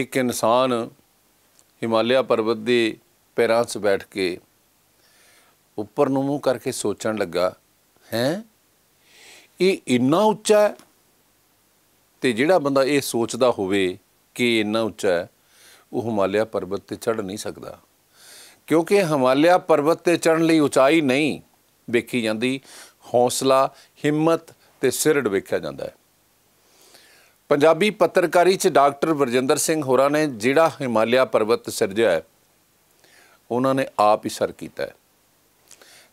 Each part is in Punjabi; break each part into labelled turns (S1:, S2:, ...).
S1: ਇੱਕ ਇਨਸਾਨ ਹਿਮਾਲਿਆ ਪਰਬਤ ਦੇ ਪੈਰਾਂ 'ਚ ਬੈਠ ਕੇ ਉੱਪਰ ਨੂੰ ਮੂੰਹ ਕਰਕੇ ਸੋਚਣ ਲੱਗਾ ਹੈ ਇਹ ਇੰਨਾ ਉੱਚਾ ਹੈ ਤੇ ਜਿਹੜਾ ਬੰਦਾ ਇਹ ਸੋਚਦਾ ਹੋਵੇ ਕਿ ਇੰਨਾ ਉੱਚਾ ਹੈ ਉਹ ਹਿਮਾਲਿਆ ਪਰਬਤ ਤੇ ਚੜ ਨਹੀਂ ਸਕਦਾ ਕਿਉਂਕਿ ਹਿਮਾਲਿਆ ਪਰਬਤ ਤੇ ਚੜਨ ਲਈ ਉਚਾਈ ਨਹੀਂ ਵੇਖੀ ਜਾਂਦੀ ਹੌਸਲਾ ਹਿੰਮਤ ਤੇ ਸਿਰੜ ਵੇਖਿਆ ਜਾਂਦਾ ਹੈ ਪੰਜਾਬੀ ਪੱਤਰਕਾਰੀ 'ਚ ਡਾਕਟਰ ਵਰਜਿੰਦਰ ਸਿੰਘ ਹੋਰਾਂ ਨੇ ਜਿਹੜਾ ਹਿਮਾਲਿਆ ਪਰਬਤ ਸਿਰਜਿਆ ਹੈ ਉਹਨਾਂ ਨੇ ਆਪ ਹੀ ਸਰ ਕੀਤਾ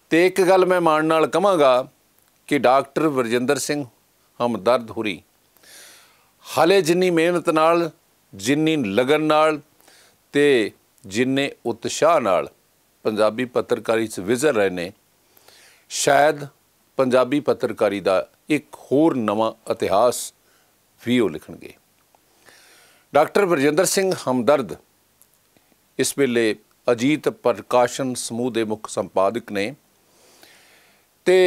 S1: ਤੇ ਇੱਕ ਗੱਲ ਮੈਂ ਮਾਣ ਨਾਲ ਕਹਾਂਗਾ ਕਿ ਡਾਕਟਰ ਵਰਜਿੰਦਰ ਸਿੰਘ ਹਮਦਰਦ ਹੁਰੀ ਹਲੇ ਜਿੰਨੀ ਮਿਹਨਤ ਨਾਲ ਜਿੰਨੀ ਲਗਨ ਨਾਲ ਤੇ ਜਿੰਨੇ ਉਤਸ਼ਾਹ ਨਾਲ ਪੰਜਾਬੀ ਪੱਤਰਕਾਰੀ 'ਚ ਵਿਜ਼ਰ ਰਹੇ ਨੇ ਸ਼ਾਇਦ ਪੰਜਾਬੀ ਪੱਤਰਕਾਰੀ ਦਾ ਇੱਕ ਹੋਰ ਨਵਾਂ ਇਤਿਹਾਸ ਵੀ ਉਹ ਲਿਖਣਗੇ ਡਾਕਟਰ ਵਰਜਿੰਦਰ ਸਿੰਘ ਹਮਦਰਦ ਇਸ ਵੇਲੇ ਅਜੀਤ ਪ੍ਰਕਾਸ਼ਨ ਸਮੂਹ ਦੇ ਮੁੱਖ ਸੰਪਾਦਕ ਨੇ ਤੇ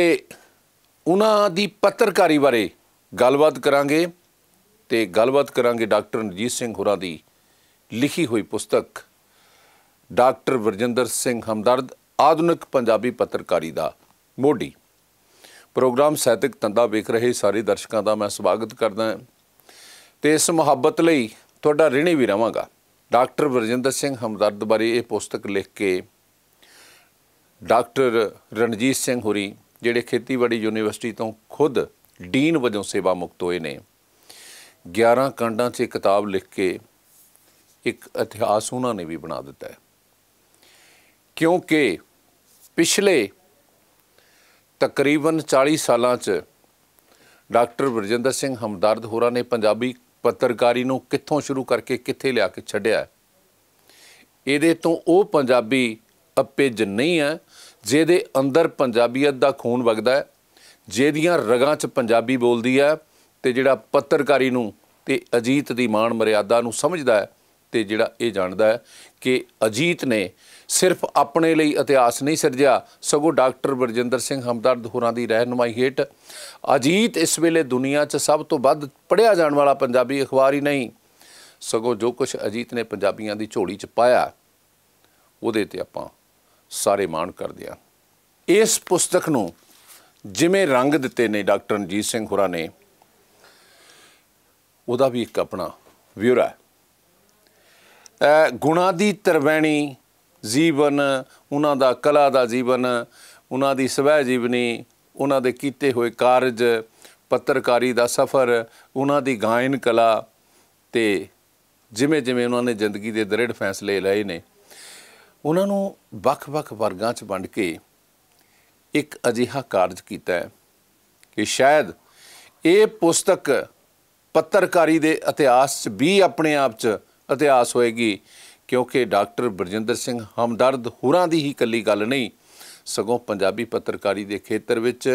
S1: ਉਹਨਾਂ ਦੀ ਪੱਤਰਕਾਰੀ ਬਾਰੇ ਗੱਲਬਾਤ ਕਰਾਂਗੇ ਤੇ ਗੱਲਬਾਤ ਕਰਾਂਗੇ ਡਾਕਟਰ ਨਜੀਤ ਸਿੰਘ ਹੋਰਾਂ ਦੀ ਲਿਖੀ ਹੋਈ ਪੁਸਤਕ ਡਾਕਟਰ ਵਰਜਿੰਦਰ ਸਿੰਘ ਹਮਦਰਦ ਆਧੁਨਿਕ ਪੰਜਾਬੀ ਪੱਤਰਕਾਰੀ ਦਾ ਮੋਢੀ ਪ੍ਰੋਗਰਾਮ ਸਾਹਿਤਕ ਤੰਦਾ ਵੇਖ ਰਹੇ ਸਾਰੇ ਦਰਸ਼ਕਾਂ ਦਾ ਮੈਂ ਸਵਾਗਤ ਕਰਦਾ ਹਾਂ ਤੇ ਇਸ ਮੁਹੱਬਤ ਲਈ ਤੁਹਾਡਾ ਰਿਣੀ ਵੀ ਰਵਾਂਗਾ ਡਾਕਟਰ ਵਰਜਿੰਦਰ ਸਿੰਘ ਹਮਦਰਦ ਬਾਰੇ ਇਹ ਪੁਸਤਕ ਲਿਖ ਕੇ ਡਾਕਟਰ ਰਣਜੀਤ ਸਿੰਘ ਹੋਰੀ ਜਿਹੜੇ ਖੇਤੀਬਾੜੀ ਯੂਨੀਵਰਸਿਟੀ ਤੋਂ ਖੁਦ ਡੀਨ ਵਜੋਂ ਸੇਵਾ ਮੁਕਤ ਹੋਏ ਨੇ 11 ਕੰਡਾਂ 'ਚ ਕਿਤਾਬ ਲਿਖ ਕੇ ਇੱਕ ਇਤਿਹਾਸ ਉਹਨਾਂ ਨੇ ਵੀ ਬਣਾ ਦਿੱਤਾ ਹੈ ਕਿਉਂਕਿ ਪਿਛਲੇ ਤਕਰੀਬਨ 40 ਸਾਲਾਂ 'ਚ ਡਾਕਟਰ ਵਰਜਿੰਦਰ ਸਿੰਘ ਹਮਦਰਦ ਹੋਰਾਂ ਨੇ ਪੰਜਾਬੀ ਪੱਤਰਕਾਰੀ ਨੂੰ ਕਿੱਥੋਂ ਸ਼ੁਰੂ ਕਰਕੇ ਕਿੱਥੇ ਲਿਆ ਕੇ ਛੱਡਿਆ ਇਹਦੇ ਤੋਂ ਉਹ ਪੰਜਾਬੀ ਅਪੇਜ ਨਹੀਂ ਹੈ ਜਿਹਦੇ ਅੰਦਰ ਪੰਜਾਬੀਅਤ ਦਾ ਖੂਨ ਵਗਦਾ ਹੈ ਜਿਹਦੀਆਂ ਰਗਾਂ 'ਚ ਪੰਜਾਬੀ ਬੋਲਦੀ ਹੈ ਤੇ ਜਿਹੜਾ ਪੱਤਰਕਾਰੀ ਨੂੰ ਤੇ ਅਜੀਤ ਦੀ ਮਾਣ ਮਰਿਆਦਾ ਨੂੰ ਸਮਝਦਾ ਹੈ ਤੇ ਜਿਹੜਾ ਇਹ ਜਾਣਦਾ ਹੈ ਕਿ ਅਜੀਤ ਨੇ ਸਿਰਫ ਆਪਣੇ ਲਈ ਇਤਿਹਾਸ ਨਹੀਂ ਸਿਰਜਿਆ ਸਗੋਂ ਡਾਕਟਰ ਬਰਜਿੰਦਰ ਸਿੰਘ ਹਮਦਰਦ ਹੋਰਾਂ ਦੀ ਰਹਿਨਮਾਈ ਹੇਠ ਅਜੀਤ ਇਸ ਵੇਲੇ ਦੁਨੀਆ 'ਚ ਸਭ ਤੋਂ ਵੱਧ ਪੜਿਆ ਜਾਣ ਵਾਲਾ ਪੰਜਾਬੀ ਅਖਬਾਰ ਹੀ ਨਹੀਂ ਸਗੋਂ ਜੋ ਕੁਝ ਅਜੀਤ ਨੇ ਪੰਜਾਬੀਆਂ ਦੀ ਝੋਲੀ 'ਚ ਪਾਇਆ ਉਹਦੇ ਤੇ ਆਪਾਂ ਸਾਰੇ ਮਾਣ ਕਰਦੇ ਆ ਇਸ ਪੁਸਤਕ ਨੂੰ ਜਿਵੇਂ ਰੰਗ ਦਿੱਤੇ ਨੇ ਡਾਕਟਰ ਰਣਜੀਤ ਸਿੰਘ ਹੋਰਾਂ ਨੇ ਉਹਦਾ ਵੀ ਇੱਕ ਆਪਣਾ ਵਿਉਰਾ ਗੁਣਾ ਦੀ ਤਰਵੈਣੀ ਜੀਵਨ ਉਹਨਾਂ ਦਾ ਕਲਾ ਦਾ ਜੀਵਨ ਉਹਨਾਂ ਦੀ ਸਵੈ ਜੀਵਨੀ ਉਹਨਾਂ ਦੇ ਕੀਤੇ ਹੋਏ ਕਾਰਜ ਪੱਤਰਕਾਰੀ ਦਾ ਸਫ਼ਰ ਉਹਨਾਂ ਦੀ ਗਾਇਨ ਕਲਾ ਤੇ ਜਿਵੇਂ ਜਿਵੇਂ ਉਹਨਾਂ ਨੇ ਜ਼ਿੰਦਗੀ ਦੇ ਦ੍ਰਿੜ ਫੈਸਲੇ ਲਏ ਨੇ ਉਹਨਾਂ ਨੂੰ ਵੱਖ-ਵੱਖ ਵਰਗਾਂ 'ਚ ਵੰਡ ਕੇ ਇੱਕ ਅਜਿਹਾ ਕਾਰਜ ਕੀਤਾ ਹੈ ਕਿ ਸ਼ਾਇਦ ਇਹ ਪੁਸਤਕ ਪੱਤਰਕਾਰੀ ਦੇ ਇਤਿਹਾਸ 'ਚ ਵੀ ਆਪਣੇ ਆਪ 'ਚ ਇਤਿਹਾਸ ਹੋਏਗੀ ਕਿਉਂਕਿ ਡਾਕਟਰ ਬਰਜਿੰਦਰ ਸਿੰਘ ਹਮਦਰਦ ਹੁਰਾਂ ਦੀ ਹੀ ਇਕੱਲੀ ਗੱਲ ਨਹੀਂ ਸਗੋਂ ਪੰਜਾਬੀ ਪੱਤਰਕਾਰੀ ਦੇ ਖੇਤਰ ਵਿੱਚ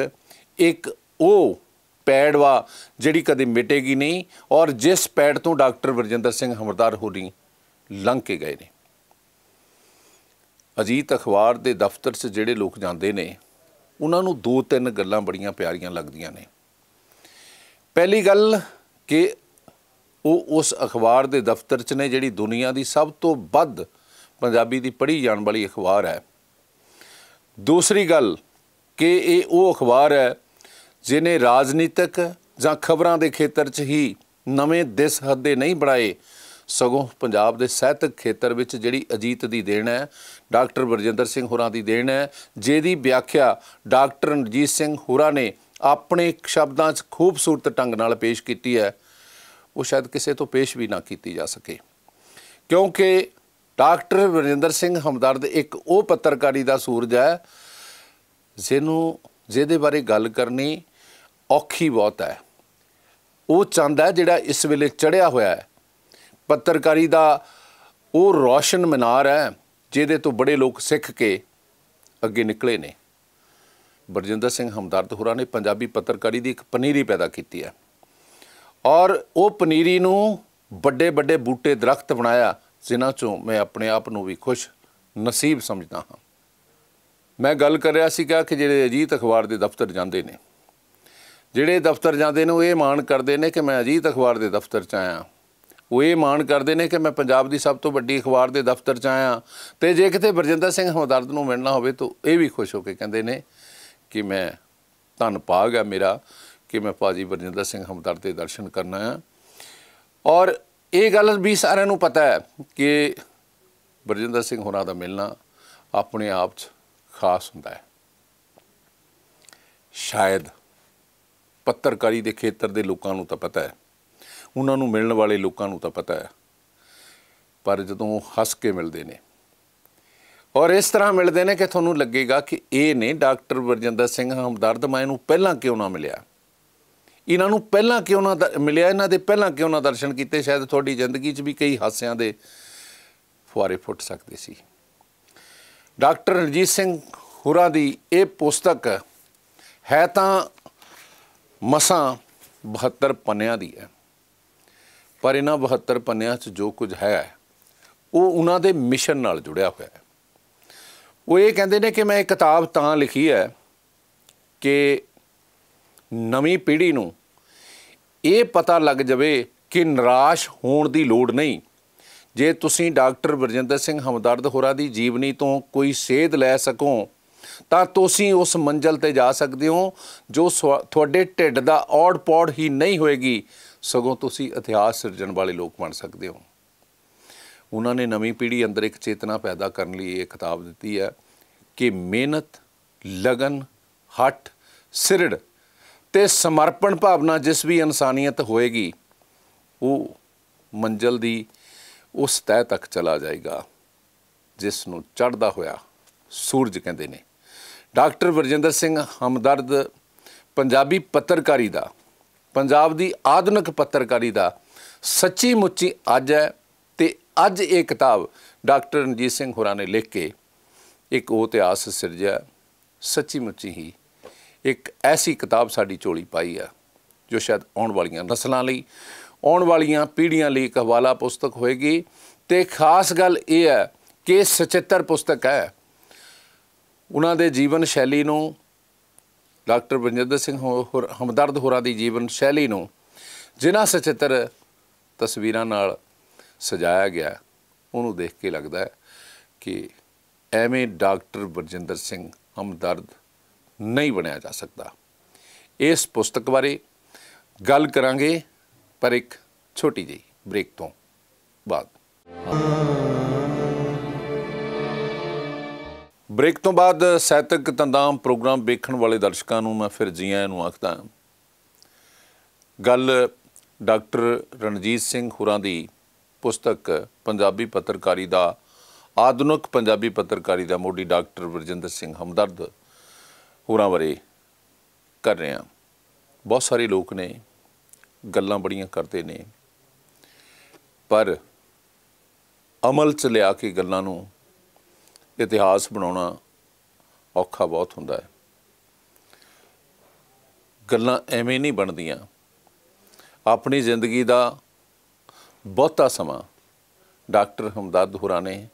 S1: ਇੱਕ ਉਹ ਪੈੜਵਾ ਜਿਹੜੀ ਕਦੇ ਮਿਟੇਗੀ ਨਹੀਂ ਔਰ ਜਿਸ ਪੈੜ ਤੋਂ ਡਾਕਟਰ ਵਰਜਿੰਦਰ ਸਿੰਘ ਹਮਦਰਦ ਹੋਣੀ ਲੰਘ ਕੇ ਗਏ ਨੇ ਅਜੀਤ ਅਖਬਾਰ ਦੇ ਦਫ਼ਤਰ 'ਚ ਜਿਹੜੇ ਲੋਕ ਜਾਂਦੇ ਨੇ ਉਹਨਾਂ ਨੂੰ ਦੋ ਤਿੰਨ ਗੱਲਾਂ ਬੜੀਆਂ ਪਿਆਰੀਆਂ ਲੱਗਦੀਆਂ ਨੇ ਪਹਿਲੀ ਗੱਲ ਕਿ ਉਹ ਉਸ ਅਖਬਾਰ ਦੇ ਦਫ਼ਤਰ 'ਚ ਨੇ ਜਿਹੜੀ ਦੁਨੀਆ ਦੀ ਸਭ ਤੋਂ ਵੱਧ ਪੰਜਾਬੀ ਦੀ ਪੜ੍ਹੀ ਜਾਣ ਵਾਲੀ ਅਖਬਾਰ ਹੈ ਦੂਸਰੀ ਗੱਲ ਕਿ ਇਹ ਉਹ ਅਖਬਾਰ ਹੈ ਜਿਨੇ ਰਾਜਨੀਤਿਕ ਜਾਂ ਖਬਰਾਂ ਦੇ ਖੇਤਰ 'ਚ ਹੀ ਨਵੇਂ ਦਿਸ ਹੱਦੇ ਨਹੀਂ ਬਣਾਏ ਸਗੋਂ ਪੰਜਾਬ ਦੇ ਸਾਹਿਤਕ ਖੇਤਰ ਵਿੱਚ ਜਿਹੜੀ ਅਜੀਤ ਦੀ ਦੇਣ ਹੈ ਡਾਕਟਰ ਵਰਜਿੰਦਰ ਸਿੰਘ ਹੋਰਾਂ ਦੀ ਦੇਣ ਹੈ ਜਿਹਦੀ ਵਿਆਖਿਆ ਡਾਕਟਰ ਰਣਜੀਤ ਸਿੰਘ ਹੋਰਾਂ ਨੇ ਆਪਣੇ ਸ਼ਬਦਾਂ 'ਚ ਖੂਬਸੂਰਤ ਢੰਗ ਨਾਲ ਪੇਸ਼ ਕੀਤੀ ਹੈ ਉਹ ਸ਼ਾਇਦ ਕਿਸੇ ਤੋਂ ਪੇਸ਼ ਵੀ ਨਾ ਕੀਤੀ ਜਾ ਸਕੇ ਕਿਉਂਕਿ ਡਾਕਟਰ ਵਰਿੰਦਰ ਸਿੰਘ ਹਮਦਰਦ ਇੱਕ ਉਹ ਪੱਤਰਕਾਰੀ ਦਾ ਸੂਰਜ ਹੈ ਜਿਹਨੂੰ ਜਿਹਦੇ ਬਾਰੇ ਗੱਲ ਕਰਨੀ ਔਖੀ ਬਹੁਤ ਹੈ ਉਹ ਚੰਦਾ ਹੈ ਜਿਹੜਾ ਇਸ ਵੇਲੇ ਚੜਿਆ ਹੋਇਆ ਹੈ ਪੱਤਰਕਾਰੀ ਦਾ ਉਹ ਰੋਸ਼ਨ ਮਨਾਰ ਹੈ ਜਿਹਦੇ ਤੋਂ ਬੜੇ ਲੋਕ ਸਿੱਖ ਕੇ ਅੱਗੇ ਨਿਕਲੇ ਨੇ ਬਰਜਿੰਦਰ ਸਿੰਘ ਹਮਦਰਦ ਹੋਰਾਂ ਨੇ ਪੰਜਾਬੀ ਪੱਤਰਕਾਰੀ ਦੀ ਇੱਕ ਪਨੀਰੀ ਪੈਦਾ ਕੀਤੀ ਹੈ ਔਰ ਉਹ ਪਨੀਰੀ ਨੂੰ ਵੱਡੇ ਵੱਡੇ ਬੂਟੇ ਦਰਖਤ ਬਣਾਇਆ ਜਿਨ੍ਹਾਂ ਚੋਂ ਮੈਂ ਆਪਣੇ ਆਪ ਨੂੰ ਵੀ ਖੁਸ਼ ਨਸੀਬ ਸਮਝਦਾ ਹਾਂ ਮੈਂ ਗੱਲ ਕਰ ਰਿਹਾ ਸੀ ਕਿ ਜਿਹੜੇ ਅਜੀਤ ਅਖਬਾਰ ਦੇ ਦਫ਼ਤਰ ਜਾਂਦੇ ਨੇ ਜਿਹੜੇ ਦਫ਼ਤਰ ਜਾਂਦੇ ਨੇ ਉਹ ਇਹ ਮਾਣ ਕਰਦੇ ਨੇ ਕਿ ਮੈਂ ਅਜੀਤ ਅਖਬਾਰ ਦੇ ਦਫ਼ਤਰ 'ਚ ਆਇਆ ਉਹ ਇਹ ਮਾਣ ਕਰਦੇ ਨੇ ਕਿ ਮੈਂ ਪੰਜਾਬ ਦੀ ਸਭ ਤੋਂ ਵੱਡੀ ਅਖਬਾਰ ਦੇ ਦਫ਼ਤਰ 'ਚ ਆਇਆ ਤੇ ਜੇ ਕਿਤੇ ਬਰਜਿੰਦਰ ਸਿੰਘ ਹਮਦਰਦ ਨੂੰ ਮਿਲਣਾ ਹੋਵੇ ਤਾਂ ਇਹ ਵੀ ਖੁਸ਼ ਹੋ ਕੇ ਕਹਿੰਦੇ ਨੇ ਕਿ ਮੈਂ ਪਾਗ ਹੈ ਮੇਰਾ ਕਿ ਮੈਂ ਭਾਜੀ ਬਰਜਿੰਦਰ ਸਿੰਘ ਹਮਦਰ ਦੇ ਦਰਸ਼ਨ ਕਰਨਾ ਆ ਔਰ ਇਹ ਗੱਲ ਵੀ ਸਾਰਿਆਂ ਨੂੰ ਪਤਾ ਹੈ ਕਿ ਬਰਜਿੰਦਰ ਸਿੰਘ ਹੋਣਾ ਦਾ ਮਿਲਣਾ ਆਪਣੇ ਆਪ 'ਚ ਖਾਸ ਹੁੰਦਾ ਹੈ ਸ਼ਾਇਦ ਪੱਤਰਕਾਰੀ ਦੇ ਖੇਤਰ ਦੇ ਲੋਕਾਂ ਨੂੰ ਤਾਂ ਪਤਾ ਹੈ ਉਹਨਾਂ ਨੂੰ ਮਿਲਣ ਵਾਲੇ ਲੋਕਾਂ ਨੂੰ ਤਾਂ ਪਤਾ ਹੈ ਪਰ ਜਦੋਂ ਹੱਸ ਕੇ ਮਿਲਦੇ ਨੇ ਔਰ ਇਸ ਤਰ੍ਹਾਂ ਮਿਲਦੇ ਨੇ ਕਿ ਤੁਹਾਨੂੰ ਲੱਗੇਗਾ ਕਿ ਇਹ ਨੇ ਡਾਕਟਰ ਵਰਜਿੰਦਰ ਸਿੰਘ ਹਮਦਰਦ ਮੈਨੂੰ ਪਹਿਲਾਂ ਕਿਉਂ ਨਾ ਮਿਲਿਆ ਇਹਨਾਂ ਨੂੰ ਪਹਿਲਾਂ ਕਿਉਂ ਨਾ ਮਿਲਿਆ ਇਹਨਾਂ ਦੇ ਪਹਿਲਾਂ ਕਿਉਂ ਨਾ ਦਰਸ਼ਨ ਕੀਤੇ ਸ਼ਾਇਦ ਤੁਹਾਡੀ ਜ਼ਿੰਦਗੀ 'ਚ ਵੀ ਕਈ ਹਾਸਿਆਂ ਦੇ ਫੁਆਰੇ ਫੁੱਟ ਸਕਦੇ ਸੀ ਡਾਕਟਰ ਰਣਜੀਤ ਸਿੰਘ ਹੁਰਾ ਦੀ ਇਹ ਪੁਸਤਕ ਹੈ ਤਾਂ ਮਸਾਂ 72 ਪੰਨਿਆਂ ਦੀ ਹੈ ਪਰ ਇਹਨਾਂ 72 ਪੰਨਿਆਂ 'ਚ ਜੋ ਕੁਝ ਹੈ ਉਹ ਉਹਨਾਂ ਦੇ ਮਿਸ਼ਨ ਨਾਲ ਜੁੜਿਆ ਹੋਇਆ ਹੈ ਉਹ ਇਹ ਕਹਿੰਦੇ ਨੇ ਕਿ ਮੈਂ ਇਹ ਕਿਤਾਬ ਤਾਂ ਲਿਖੀ ਹੈ ਕਿ ਨਵੀਂ ਪੀੜ੍ਹੀ ਨੂੰ ਇਹ ਪਤਾ ਲੱਗ ਜਾਵੇ ਕਿ ਨਿਰਾਸ਼ ਹੋਣ ਦੀ ਲੋੜ ਨਹੀਂ ਜੇ ਤੁਸੀਂ ਡਾਕਟਰ ਵਰਜਿੰਦਰ ਸਿੰਘ ਹਮਦਰਦ ਹੋਰਾ ਦੀ ਜੀਵਨੀ ਤੋਂ ਕੋਈ ਸੇਧ ਲੈ ਸਕੋ ਤਾਂ ਤੁਸੀਂ ਉਸ ਮੰਜ਼ਲ ਤੇ ਜਾ ਸਕਦੇ ਹੋ ਜੋ ਤੁਹਾਡੇ ਢਿੱਡ ਦਾ ਔੜ-ਪੌੜ ਹੀ ਨਹੀਂ ਹੋਏਗੀ ਸਗੋਂ ਤੁਸੀਂ ਇਤਿਹਾਸ ਸਿਰਜਣ ਵਾਲੇ ਲੋਕ ਬਣ ਸਕਦੇ ਹੋ ਉਹਨਾਂ ਨੇ ਨਵੀਂ ਪੀੜ੍ਹੀ ਅੰਦਰ ਇੱਕ ਚੇਤਨਾ ਪੈਦਾ ਕਰਨ ਲਈ ਇਹ ਕਿਤਾਬ ਦਿੱਤੀ ਹੈ ਕਿ ਮਿਹਨਤ ਲਗਨ ਹੱਟ ਸਿਰੜ ਤੇ ਸਮਰਪਣ ਭਾਵਨਾ ਜਿਸ ਵੀ ਇਨਸਾਨੀਅਤ ਹੋਏਗੀ ਉਹ ਮੰਜ਼ਲ ਦੀ ਉਸ ਤਹਿ ਤੱਕ ਚਲਾ ਜਾਏਗਾ ਜਿਸ ਨੂੰ ਚੜਦਾ ਹੋਇਆ ਸੂਰਜ ਕਹਿੰਦੇ ਨੇ ਡਾਕਟਰ ਵਰਜਿੰਦਰ ਸਿੰਘ ਹਮਦਰਦ ਪੰਜਾਬੀ ਪੱਤਰਕਾਰੀ ਦਾ ਪੰਜਾਬ ਦੀ ਆਧੁਨਿਕ ਪੱਤਰਕਾਰੀ ਦਾ ਸੱਚੀ ਮੁੱਚੀ ਅੱਜ ਹੈ ਤੇ ਅੱਜ ਇਹ ਕਿਤਾਬ ਡਾਕਟਰ ਰਣਜੀਤ ਸਿੰਘ ਹੋਰਾਂ ਨੇ ਲਿਖ ਕੇ ਇੱਕ ਉਹ ਇਤਿਹਾਸ ਸਿਰਜਿਆ ਸੱਚੀ ਮੁੱਚੀ ਹੀ ਇੱਕ ਐਸੀ ਕਿਤਾਬ ਸਾਡੀ ਝੋਲੀ ਪਾਈ ਆ ਜੋ ਸ਼ਾਇਦ ਆਉਣ ਵਾਲੀਆਂ ਨਸਲਾਂ ਲਈ ਆਉਣ ਵਾਲੀਆਂ ਪੀੜ੍ਹੀਆਂ ਲਈ ਇੱਕ ਹਵਾਲਾ ਪੁਸਤਕ ਹੋਏਗੀ ਤੇ ਖਾਸ ਗੱਲ ਇਹ ਹੈ ਕਿ ਸਚਿੱਤਰ ਪੁਸਤਕ ਹੈ ਉਹਨਾਂ ਦੇ ਜੀਵਨ ਸ਼ੈਲੀ ਨੂੰ ਡਾਕਟਰ ਬਨਜਿੰਦਰ ਸਿੰਘ ਹੋਰ ਹਮਦਰਦ ਹੋਰਾਂ ਦੀ ਜੀਵਨ ਸ਼ੈਲੀ ਨੂੰ ਜਿਨ੍ਹਾਂ ਸਚਿੱਤਰ ਤਸਵੀਰਾਂ ਨਾਲ ਸਜਾਇਆ ਗਿਆ ਉਹਨੂੰ ਦੇਖ ਕੇ ਲੱਗਦਾ ਹੈ ਕਿ ਐਵੇਂ ਡਾਕਟਰ ਬਰਜਿੰਦਰ ਸਿੰਘ ਹਮਦਰਦ ਨਹੀਂ ਬਣਿਆ ਜਾ ਸਕਦਾ ਇਸ ਪੁਸਤਕ ਬਾਰੇ ਗੱਲ ਕਰਾਂਗੇ ਪਰ ਇੱਕ ਛੋਟੀ ਜਿਹੀ ਬ੍ਰੇਕ ਤੋਂ ਬਾਅਦ ਬ੍ਰੇਕ ਤੋਂ ਬਾਅਦ ਸਾਹਿਤਕ ਤੰਦਾਮ ਪ੍ਰੋਗਰਾਮ ਵੇਖਣ ਵਾਲੇ ਦਰਸ਼ਕਾਂ ਨੂੰ ਮੈਂ ਫਿਰ ਜੀਆਂ ਨੂੰ ਆਖਦਾ ਗੱਲ ਡਾਕਟਰ ਰਣਜੀਤ ਸਿੰਘ ਹੁਰਾਂ ਦੀ ਪੁਸਤਕ ਪੰਜਾਬੀ ਪੱਤਰਕਾਰੀ ਦਾ ਆਧੁਨਿਕ ਪੰਜਾਬੀ ਪੱਤਰਕਾਰੀ ਦਾ ਮੋਢੀ ਡਾਕਟਰ ਵਰਜਿੰਦਰ ਸਿੰਘ ਹਮਦਰਦ ਹੋਰਾਂ ਬਾਰੇ ਕਰ ਰਹੇ ਹਾਂ ਬਹੁਤ ਸਾਰੇ ਲੋਕ ਨੇ ਗੱਲਾਂ ਬੜੀਆਂ ਕਰਦੇ ਨੇ ਪਰ ਅਮਲ 'ਚ ਲਿਆ ਕੇ ਗੱਲਾਂ ਨੂੰ ਇਤਿਹਾਸ ਬਣਾਉਣਾ ਔਖਾ ਬਹੁਤ ਹੁੰਦਾ ਹੈ ਗੱਲਾਂ ਐਵੇਂ ਨਹੀਂ ਬਣਦੀਆਂ ਆਪਣੀ ਜ਼ਿੰਦਗੀ ਦਾ ਬਹੁਤਾ ਸਮਾਂ ਡਾਕਟਰ ਹਮਦਦ ਹੋਰਾਂ ਨੇ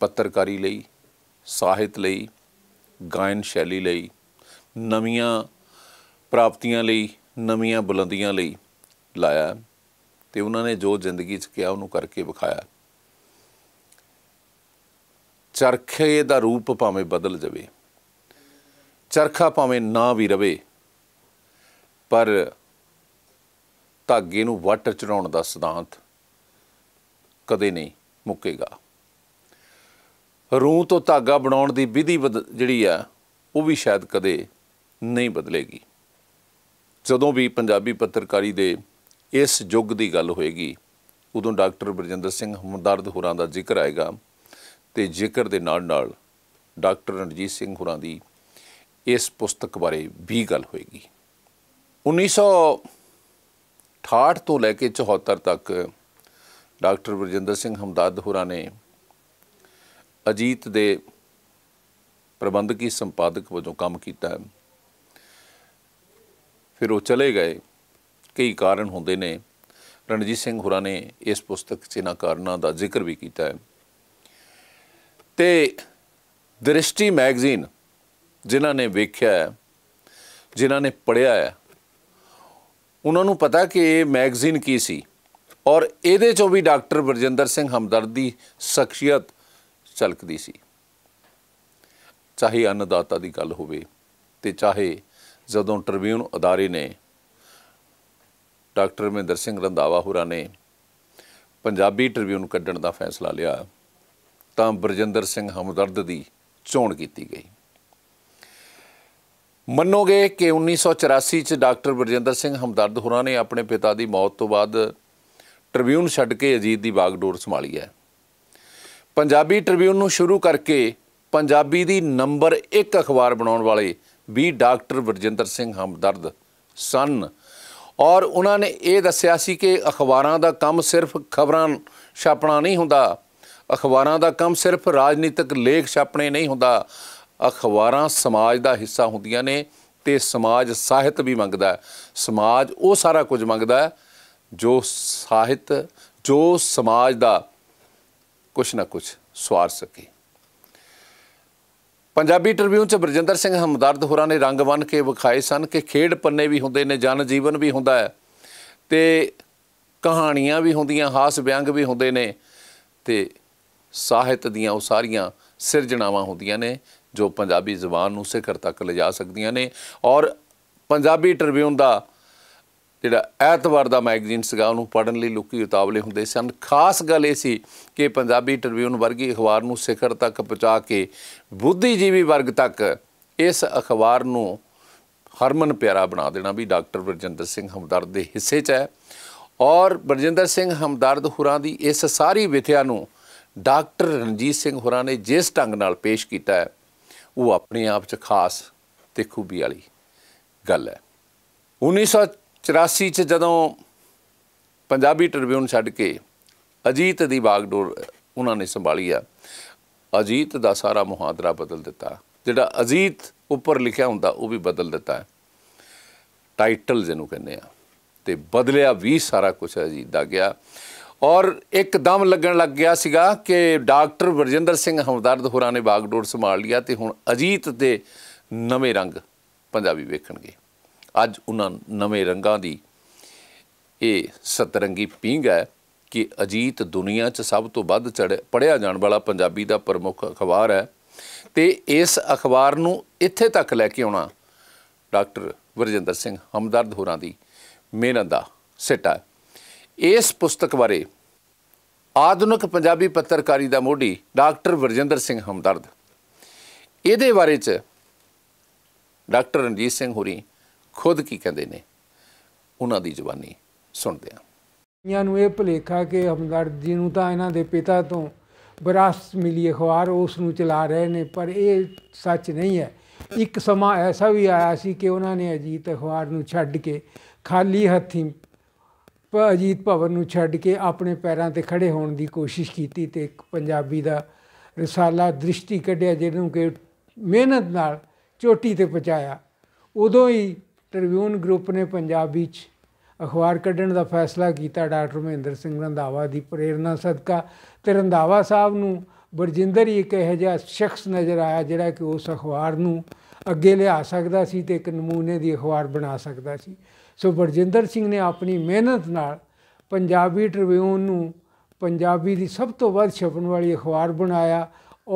S1: ਪੱਤਰਕਾਰੀ ਲਈ ਸਾਹਿਤ ਲਈ ਗਾਇਨ ਸ਼ੈਲੀ ਲਈ ਨਵੀਆਂ ਪ੍ਰਾਪਤੀਆਂ ਲਈ ਨਵੀਆਂ ਬੁਲੰਦੀਆਂ ਲਈ ਲਾਇਆ ਤੇ ਉਹਨਾਂ ਨੇ ਜੋ ਜ਼ਿੰਦਗੀ 'ਚ ਕਿਹਾ ਉਹਨੂੰ ਕਰਕੇ ਵਿਖਾਇਆ ਚਰਖੇ ਦਾ ਰੂਪ ਭਾਵੇਂ ਬਦਲ ਜਾਵੇ ਚਰਖਾ ਭਾਵੇਂ ਨਾ ਵੀ ਰਵੇ ਪਰ ਧਾਗੇ ਨੂੰ ਵੱਟ ਚੜਾਉਣ ਦਾ ਸਿਧਾਂਤ ਕਦੇ ਨਹੀਂ ਮੁੱਕੇਗਾ ਰੂਹ ਤੋਂ ਧਾਗਾ ਬਣਾਉਣ ਦੀ ਵਿਧੀ ਜਿਹੜੀ ਆ ਉਹ ਵੀ ਸ਼ਾਇਦ ਕਦੇ ਨਹੀਂ ਬਦਲੇਗੀ ਜਦੋਂ ਵੀ ਪੰਜਾਬੀ ਪੱਤਰਕਾਰੀ ਦੇ ਇਸ ਯੁੱਗ ਦੀ ਗੱਲ ਹੋਏਗੀ ਉਦੋਂ ਡਾਕਟਰ ਬਰਜਿੰਦਰ ਸਿੰਘ ਹਮਦਰਦ ਹੋਰਾਂ ਦਾ ਜ਼ਿਕਰ ਆਏਗਾ ਤੇ ਜ਼ਿਕਰ ਦੇ ਨਾਲ ਨਾਲ ਡਾਕਟਰ ਰਣਜੀਤ ਸਿੰਘ ਹੋਰਾਂ ਦੀ ਇਸ ਪੁਸਤਕ ਬਾਰੇ ਵੀ ਗੱਲ ਹੋਏਗੀ 1968 ਤੋਂ ਲੈ ਕੇ 74 ਤੱਕ ਡਾਕਟਰ ਬਰਜਿੰਦਰ ਸਿੰਘ ਹਮਦਰਦ ਹੋਰਾਂ ਨੇ ਅਜੀਤ ਦੇ ਪ੍ਰਬੰਧਕੀ ਸੰਪਾਦਕ ਵਜੋਂ ਕੰਮ ਕੀਤਾ ਫਿਰ ਉਹ ਚਲੇ ਗਏ ਕਈ ਕਾਰਨ ਹੁੰਦੇ ਨੇ ਰਣਜੀਤ ਸਿੰਘ ਹੁਰਾ ਨੇ ਇਸ ਪੁਸਤਕ 'ਚ ਇਹਨਾਂ ਕਾਰਨਾਂ ਦਾ ਜ਼ਿਕਰ ਵੀ ਕੀਤਾ ਹੈ ਤੇ ਦ੍ਰਿਸ਼ਟੀ ਮੈਗਜ਼ੀਨ ਜਿਨ੍ਹਾਂ ਨੇ ਵੇਖਿਆ ਜਿਨ੍ਹਾਂ ਨੇ ਪੜਿਆ ਹੈ ਉਹਨਾਂ ਨੂੰ ਪਤਾ ਕਿ ਇਹ ਮੈਗਜ਼ੀਨ ਕੀ ਸੀ ਔਰ ਇਹਦੇ ਚੋਂ ਵੀ ਡਾਕਟਰ ਬਰਜਿੰਦਰ ਸਿੰਘ ਹਮਦਰਦੀ ਸ਼ਖਸੀਅਤ ਝਲਕਦੀ ਸੀ ਚਾਹੇ ਅੰਨਦਾਤਾ ਦੀ ਗੱਲ ਹੋਵੇ ਤੇ ਚਾਹੇ ਜਦੋਂ ਟ੍ਰਿਬਿਊਨ ਅਦਾਰੇ ਨੇ ਡਾਕਟਰ ਮਹਿੰਦਰ ਸਿੰਘ ਰੰਦਾਵਾ ਹੋਰਾਂ ਨੇ ਪੰਜਾਬੀ ਟ੍ਰਿਬਿਊਨ ਕੱਢਣ ਦਾ ਫੈਸਲਾ ਲਿਆ ਤਾਂ ਬਰਜਿੰਦਰ ਸਿੰਘ ਹਮਦਰਦ ਦੀ ਚੋਣ ਕੀਤੀ ਗਈ ਮੰਨੋਗੇ ਕਿ 1984 ਚ ਡਾਕਟਰ ਬਰਜਿੰਦਰ ਸਿੰਘ ਹਮਦਰਦ ਹੋਰਾਂ ਨੇ ਆਪਣੇ ਪਿਤਾ ਦੀ ਮੌਤ ਤੋਂ ਬਾਅਦ ਟ੍ਰਿਬਿਊਨ ਛੱਡ ਕੇ ਅਜੀਤ ਦੀ ਬਾਗਡੋਰ ਸੰਭਾਲੀ ਹੈ ਪੰਜਾਬੀ ਟ੍ਰਿਬਿਊਨ ਨੂੰ ਸ਼ੁਰੂ ਕਰਕੇ ਪੰਜਾਬੀ ਦੀ ਨੰਬਰ 1 ਅਖਬਾਰ ਬਣਾਉਣ ਵਾਲੇ ਵੀ ਡਾਕਟਰ ਵਰਜਿੰਦਰ ਸਿੰਘ ਹਮਦਰਦ ਸਨ ਔਰ ਉਹਨਾਂ ਨੇ ਇਹ ਦੱਸਿਆ ਸੀ ਕਿ ਅਖਬਾਰਾਂ ਦਾ ਕੰਮ ਸਿਰਫ ਖਬਰਾਂ ਛਾਪਣਾ ਨਹੀਂ ਹੁੰਦਾ ਅਖਬਾਰਾਂ ਦਾ ਕੰਮ ਸਿਰਫ ਰਾਜਨੀਤਿਕ ਲੇਖ ਛਾਪਣੇ ਨਹੀਂ ਹੁੰਦਾ ਅਖਬਾਰਾਂ ਸਮਾਜ ਦਾ ਹਿੱਸਾ ਹੁੰਦੀਆਂ ਨੇ ਤੇ ਸਮਾਜ ਸਾਹਿਤ ਵੀ ਮੰਗਦਾ ਸਮਾਜ ਉਹ ਸਾਰਾ ਕੁਝ ਮੰਗਦਾ ਜੋ ਸਾਹਿਤ ਜੋ ਸਮਾਜ ਦਾ ਕੁਛ ਨਾ ਕੁਛ ਸਵਾਰ ਸਕੇ ਪੰਜਾਬੀ ਟ੍ਰਿਬਿਊਨ 'ਚ ਬਰਜਿੰਦਰ ਸਿੰਘ ਹਮਦਰਦ ਹੋਰਾਂ ਨੇ ਰੰਗ ਬਨ ਕੇ ਵਿਖਾਏ ਸਨ ਕਿ ਖੇਡ ਪੰਨੇ ਵੀ ਹੁੰਦੇ ਨੇ ਜਨ ਜੀਵਨ ਵੀ ਹੁੰਦਾ ਹੈ ਤੇ ਕਹਾਣੀਆਂ ਵੀ ਹੁੰਦੀਆਂ ਹਾਸ ਵਿਅੰਗ ਵੀ ਹੁੰਦੇ ਨੇ ਤੇ ਸਾਹਿਤ ਦੀਆਂ ਉਹ ਸਾਰੀਆਂ ਸਿਰਜਣਾਵਾਂ ਹੁੰਦੀਆਂ ਨੇ ਜੋ ਪੰਜਾਬੀ ਜ਼ੁਬਾਨ ਨੂੰ ਸਿਖਰ ਤੱਕ ਲਿਜਾ ਸਕਦੀਆਂ ਨੇ ਔਰ ਪੰਜਾਬੀ ਟ੍ਰਿਬਿਊਨ ਦਾ ਜਿਹੜਾ ਐਤਵਾਰ ਦਾ ਮੈਗਜ਼ੀਨ ਸੀਗਾ ਉਹਨੂੰ ਪੜਨ ਲਈ ਲੋਕੀ ਉਤਾਵਲੇ ਹੁੰਦੇ ਸਨ ਖਾਸ ਗੱਲ ਇਹ ਸੀ ਕਿ ਪੰਜਾਬੀ ਟ੍ਰਿਬਿਊਨ ਵਰਗੀ ਅਖਬਾਰ ਨੂੰ ਸਿਖਰ ਤੱਕ ਪਹੁੰਚਾ ਕੇ ਬੁੱਧੀਜੀਵੀ ਵਰਗ ਤੱਕ ਇਸ ਅਖਬਾਰ ਨੂੰ ਹਰਮਨ ਪਿਆਰਾ ਬਣਾ ਦੇਣਾ ਵੀ ਡਾਕਟਰ ਵਰਜਿੰਦਰ ਸਿੰਘ ਹਮਦਰਦ ਦੇ ਹਿੱਸੇ 'ਚ ਹੈ ਔਰ ਵਰਜਿੰਦਰ ਸਿੰਘ ਹਮਦਰਦ ਹੁਰਾਂ ਦੀ ਇਸ ਸਾਰੀ ਵਿਥਿਆ ਨੂੰ ਡਾਕਟਰ ਰਣਜੀਤ ਸਿੰਘ ਹੁਰਾਂ ਨੇ ਜਿਸ ਢੰਗ ਨਾਲ ਪੇਸ਼ ਕੀਤਾ ਹੈ ਉਹ ਆਪਣੇ ਆਪ 'ਚ ਖਾਸ ਤੇ ਖੂਬੀ ਵਾਲੀ ਗੱਲ ਹੈ 1900 84 ਚ ਜਦੋਂ ਪੰਜਾਬੀ ਟ੍ਰਿਬਿਊਨ ਛੱਡ ਕੇ ਅਜੀਤ ਦੀ ਬਾਗਡੋਰ ਉਹਨਾਂ ਨੇ ਸੰਭਾਲੀ ਆ ਅਜੀਤ ਦਾ ਸਾਰਾ ਮੁਹਾਦਰਾ ਬਦਲ ਦਿੱਤਾ ਜਿਹੜਾ ਅਜੀਤ ਉੱਪਰ ਲਿਖਿਆ ਹੁੰਦਾ ਉਹ ਵੀ ਬਦਲ ਦਿੱਤਾ ਟਾਈਟਲ ਜਿਹਨੂੰ ਕਹਿੰਦੇ ਆ ਤੇ ਬਦਲਿਆ ਵੀ ਸਾਰਾ ਕੁਝ ਅਜੀਤ ਦਾ ਗਿਆ ਔਰ ਇੱਕਦਮ ਲੱਗਣ ਲੱਗ ਗਿਆ ਸੀਗਾ ਕਿ ਡਾਕਟਰ ਵਰਜਿੰਦਰ ਸਿੰਘ ਹਮਦਰਦ ਹੋਰਾਂ ਨੇ ਬਾਗਡੋਰ ਸੰਭਾਲ ਲਿਆ ਤੇ ਹੁਣ ਅਜੀਤ ਦੇ ਨਵੇਂ ਰੰਗ ਪੰਜਾਬੀ ਵੇਖਣਗੇ ਅੱਜ ਉਹਨਾਂ ਨਵੇਂ ਰੰਗਾਂ ਦੀ ਇਹ ਸਤਰੰਗੀ ਪੀਂਗ ਹੈ ਕਿ ਅਜੀਤ ਦੁਨੀਆ 'ਚ ਸਭ ਤੋਂ ਵੱਧ ਚੜ ਪੜਿਆ ਜਾਣ ਵਾਲਾ ਪੰਜਾਬੀ ਦਾ ਪ੍ਰਮੁੱਖ ਅਖਬਾਰ ਹੈ ਤੇ ਇਸ ਅਖਬਾਰ ਨੂੰ ਇੱਥੇ ਤੱਕ ਲੈ ਕੇ ਆਉਣਾ ਡਾਕਟਰ ਵਰਜਿੰਦਰ ਸਿੰਘ ਹਮਦਰਦ ਹੋਰਾਂ ਦੀ ਮਿਹਨਤ ਦਾ ਸਿੱਟਾ ਇਸ ਪੁਸਤਕ ਬਾਰੇ ਆਧੁਨਿਕ ਪੰਜਾਬੀ ਪੱਤਰਕਾਰੀ ਦਾ ਮੋਢੀ ਡਾਕਟਰ ਵਰਜਿੰਦਰ ਸਿੰਘ ਹਮਦਰਦ ਇਹਦੇ ਬਾਰੇ ਚ ਡਾਕਟਰ ਰਣਜੀਤ ਸਿੰਘ ਹੋਰੀ ਖੁਦ ਕੀ ਕਹਿੰਦੇ ਨੇ ਉਹਨਾਂ ਦੀ ਜ਼ੁਬਾਨੀ ਸੁਣਦੇ ਹਾਂ
S2: ਇਹਨਾਂ ਨੂੰ ਇਹ ਭਲੇਖਾ ਕਿ ਹਮਦਰਦ ਜੀ ਨੂੰ ਤਾਂ ਇਹਨਾਂ ਦੇ ਪਿਤਾ ਤੋਂ ਵਿਰਾਸਤ ਮਿਲੀ ਅਖਬਾਰ ਉਸ ਨੂੰ ਚਲਾ ਰਹੇ ਨੇ ਪਰ ਇਹ ਸੱਚ ਨਹੀਂ ਹੈ ਇੱਕ ਸਮਾਂ ਐਸਾ ਵੀ ਆਇਆ ਸੀ ਕਿ ਉਹਨਾਂ ਨੇ ਅਜੀਤ ਅਖਬਾਰ ਨੂੰ ਛੱਡ ਕੇ ਖਾਲੀ ਹੱਥੀਂ ਅਜੀਤ ਭਵਨ ਨੂੰ ਛੱਡ ਕੇ ਆਪਣੇ ਪੈਰਾਂ ਤੇ ਖੜੇ ਹੋਣ ਦੀ ਕੋਸ਼ਿਸ਼ ਕੀਤੀ ਤੇ ਇੱਕ ਪੰਜਾਬੀ ਦਾ ਰਸਾਲਾ ਦ੍ਰਿਸ਼ਟੀ ਕੱਢਿਆ ਜਿਹਨੂੰ ਕਿ ਮਿਹਨਤ ਨਾਲ ਚੋਟੀ ਤੇ ਪਹੁੰਚਾਇਆ ਉਦੋਂ ਹੀ ਟ੍ਰਿਬਿਊਨ ਗਰੁੱਪ ਨੇ ਪੰਜਾਬੀ 'ਚ ਅਖਬਾਰ ਕੱਢਣ ਦਾ ਫੈਸਲਾ ਕੀਤਾ ਡਾਕਟਰ ਮਹਿੰਦਰ ਸਿੰਘ ਰੰਧਾਵਾ ਦੀ ਪ੍ਰੇਰਣਾ ਸਦਕਾ ਤੇ ਰੰਧਾਵਾ ਸਾਹਿਬ ਨੂੰ ਬਰਜਿੰਦਰ ਹੀ ਇੱਕ ਇਹੋ ਜਿਹਾ ਸ਼ਖਸ ਨਜ਼ਰ ਆਇਆ ਜਿਹੜਾ ਕਿ ਉਸ ਅਖਬਾਰ ਨੂੰ ਅੱਗੇ ਲਿਆ ਸਕਦਾ ਸੀ ਤੇ ਇੱਕ ਨਮੂਨੇ ਦੀ ਅਖਬਾਰ ਬਣਾ ਸਕਦਾ ਸੀ ਸੋ ਬਰਜਿੰਦਰ ਸਿੰਘ ਨੇ ਆਪਣੀ ਮਿਹਨਤ ਨਾਲ ਪੰਜਾਬੀ ਟ੍ਰਿਬਿਊਨ ਨੂੰ ਪੰਜਾਬੀ ਦੀ ਸਭ ਤੋਂ ਵੱਧ ਛਪਣ ਵਾਲੀ ਅਖਬਾਰ ਬਣਾਇਆ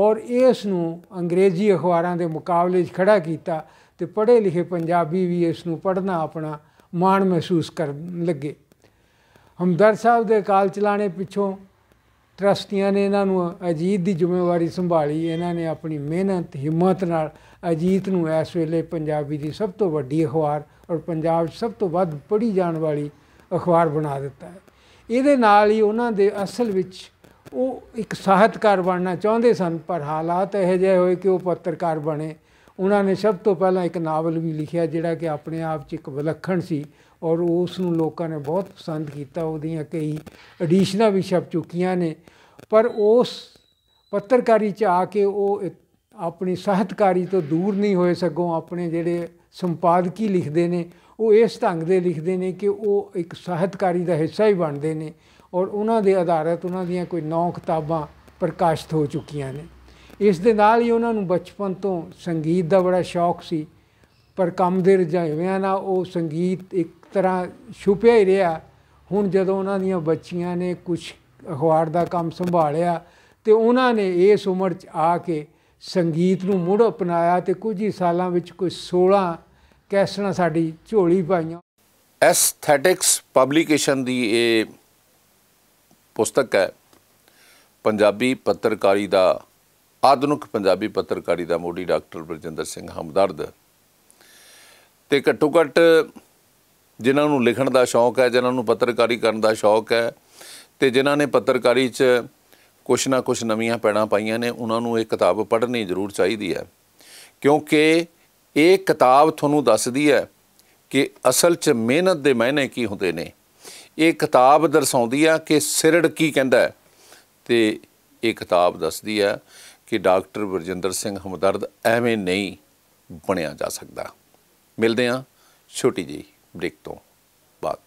S2: ਔਰ ਇਸ ਨੂੰ ਅੰਗਰੇਜ਼ੀ ਅਖਬਾਰਾਂ ਦੇ ਮੁਕਾਬਲੇ 'ਚ ਖੜਾ ਕੀਤਾ ਤੇ ਪੜ੍ਹੇ ਲਿਖੇ ਪੰਜਾਬੀ ਵੀ ਇਸ ਨੂੰ ਪੜ੍ਹਨਾ ਆਪਣਾ ਮਾਣ ਮਹਿਸੂਸ ਕਰਨ ਲੱਗੇ ਹਮਦਰ ਸਾਹਿਬ ਦੇ ਕਾਲ ਚਲਾਣੇ ਪਿੱਛੋਂ ਟਰਸਟੀਆਂ ਨੇ ਇਹਨਾਂ ਨੂੰ ਅਜੀਤ ਦੀ ਜ਼ਿੰਮੇਵਾਰੀ ਸੰਭਾਲੀ ਇਹਨਾਂ ਨੇ ਆਪਣੀ ਮਿਹਨਤ ਹਿੰਮਤ ਨਾਲ ਅਜੀਤ ਨੂੰ ਇਸ ਵੇਲੇ ਪੰਜਾਬੀ ਦੀ ਸਭ ਤੋਂ ਵੱਡੀ ਅਖਬਾਰ ਔਰ ਪੰਜਾਬ ਸਭ ਤੋਂ ਵੱਧ ਪੜ੍ਹੀ ਜਾਣ ਵਾਲੀ ਅਖਬਾਰ ਬਣਾ ਦਿੱਤਾ ਹੈ ਇਹਦੇ ਨਾਲ ਹੀ ਉਹਨਾਂ ਦੇ ਅਸਲ ਵਿੱਚ ਉਹ ਇੱਕ ਸਾਹਿਤਕਾਰ ਬਣਨਾ ਚਾਹੁੰਦੇ ਸਨ ਪਰ ਹਾਲਾਤ ਇਹ ਜਿਹੇ ਹੋਏ ਕਿ ਉਹ ਪੱਤਰਕਾਰ ਬਣੇ ਉਹਨਾਂ ਨੇ ਸਭ ਤੋਂ ਪਹਿਲਾਂ ਇੱਕ ਨਾਵਲ ਵੀ ਲਿਖਿਆ ਜਿਹੜਾ ਕਿ ਆਪਣੇ ਆਪ 'ਚ ਇੱਕ ਵਿਲੱਖਣ ਸੀ ਔਰ ਉਸ ਨੂੰ ਲੋਕਾਂ ਨੇ ਬਹੁਤ ਪਸੰਦ ਕੀਤਾ ਉਹਦੀਆਂ ਕਈ ਐਡੀਸ਼ਨਾਂ ਵੀ ਛਪ ਚੁੱਕੀਆਂ ਨੇ ਪਰ ਉਸ ਪੱਤਰਕਾਰੀ 'ਚ ਆ ਕੇ ਉਹ ਆਪਣੀ ਸਾਹਿਤਕਾਰੀ ਤੋਂ ਦੂਰ ਨਹੀਂ ਹੋਏ ਸਗੋਂ ਆਪਣੇ ਜਿਹੜੇ ਸੰਪਾਦਕੀ ਲਿਖਦੇ ਨੇ ਉਹ ਇਸ ਢੰਗ ਦੇ ਲਿਖਦੇ ਨੇ ਕਿ ਉਹ ਇੱਕ ਸਾਹਿਤਕਾਰੀ ਦਾ ਹਿੱਸਾ ਹੀ ਬਣਦੇ ਨੇ ਔਰ ਉਹਨਾਂ ਦੇ ਆਧਾਰਤ ਉਹਨਾਂ ਦੀਆਂ ਕੋਈ ਨੌ ਕਿਤਾਬਾਂ ਪ੍ਰਕਾਸ਼ਿਤ ਹੋ ਚੁੱਕੀਆਂ ਨੇ ਇਸ ਦੇ ਨਾਲ ਹੀ ਉਹਨਾਂ ਨੂੰ ਬਚਪਨ ਤੋਂ ਸੰਗੀਤ ਦਾ ਬੜਾ ਸ਼ੌਕ ਸੀ ਪਰ ਕੰਮ ਦੇ ਰੁਝਾਵਿਆਂ ਨਾਲ ਉਹ ਸੰਗੀਤ ਇੱਕ ਤਰ੍ਹਾਂ ਛੁਪਿਆ ਹੀ ਰਿਹਾ ਹੁਣ ਜਦੋਂ ਉਹਨਾਂ ਦੀਆਂ ਬੱਚੀਆਂ ਨੇ ਕੁਝ ਅਖਬਾਰ ਦਾ ਕੰਮ ਸੰਭਾਲਿਆ ਤੇ ਉਹਨਾਂ ਨੇ ਇਸ ਉਮਰ 'ਚ ਆ ਕੇ ਸੰਗੀਤ ਨੂੰ ਮੁੜ ਅਪਣਾਇਆ ਤੇ ਕੁਝ ਹੀ ਸਾਲਾਂ ਵਿੱਚ ਕੋਈ 16 ਕੈਸਣਾ ਸਾਡੀ ਝੋਲੀ ਪਾਈਆਂ
S1: ਐਸਥੈਟਿਕਸ ਪਬਲੀਕੇਸ਼ਨ ਦੀ ਇਹ ਪੁਸਤਕ ਹੈ ਪੰਜਾਬੀ ਪੱਤਰਕਾਰੀ ਦਾ ਆਧੁਨਿਕ ਪੰਜਾਬੀ ਪੱਤਰਕਾਰੀ ਦਾ ਮੋਢੀ ਡਾਕਟਰ ਬਰਜਿੰਦਰ ਸਿੰਘ ਹਮਦਰਦ ਤੇ ਘੱਟੋ ਘੱਟ ਜਿਨ੍ਹਾਂ ਨੂੰ ਲਿਖਣ ਦਾ ਸ਼ੌਕ ਹੈ ਜਿਨ੍ਹਾਂ ਨੂੰ ਪੱਤਰਕਾਰੀ ਕਰਨ ਦਾ ਸ਼ੌਕ ਹੈ ਤੇ ਜਿਨ੍ਹਾਂ ਨੇ ਪੱਤਰਕਾਰੀ 'ਚ ਕੁਛ ਨਾ ਕੁਛ ਨਵੀਆਂ ਪੈਣਾ ਪਾਈਆਂ ਨੇ ਉਹਨਾਂ ਨੂੰ ਇਹ ਕਿਤਾਬ ਪੜ੍ਹਨੀ ਜ਼ਰੂਰ ਚਾਹੀਦੀ ਹੈ ਕਿਉਂਕਿ ਇਹ ਕਿਤਾਬ ਤੁਹਾਨੂੰ ਦੱਸਦੀ ਹੈ ਕਿ ਅਸਲ 'ਚ ਮਿਹਨਤ ਦੇ ਮਾਇਨੇ ਕੀ ਹੁੰਦੇ ਨੇ ਇਹ ਕਿਤਾਬ ਦਰਸਾਉਂਦੀ ਆ ਕਿ ਸਿਰੜ ਕੀ ਕਹਿੰਦਾ ਤੇ ਇਹ ਕਿਤਾਬ ਦੱਸਦੀ ਆ ਕਿ ਡਾਕਟਰ ਵਰਜਿੰਦਰ ਸਿੰਘ ਹਮਦਰਦ ਐਵੇਂ ਨਹੀਂ ਬਣਿਆ ਜਾ ਸਕਦਾ ਮਿਲਦੇ ਆ ਛੋਟੀ ਜੀ ਬ੍ਰੇਕ ਤੋਂ ਬਾਅਦ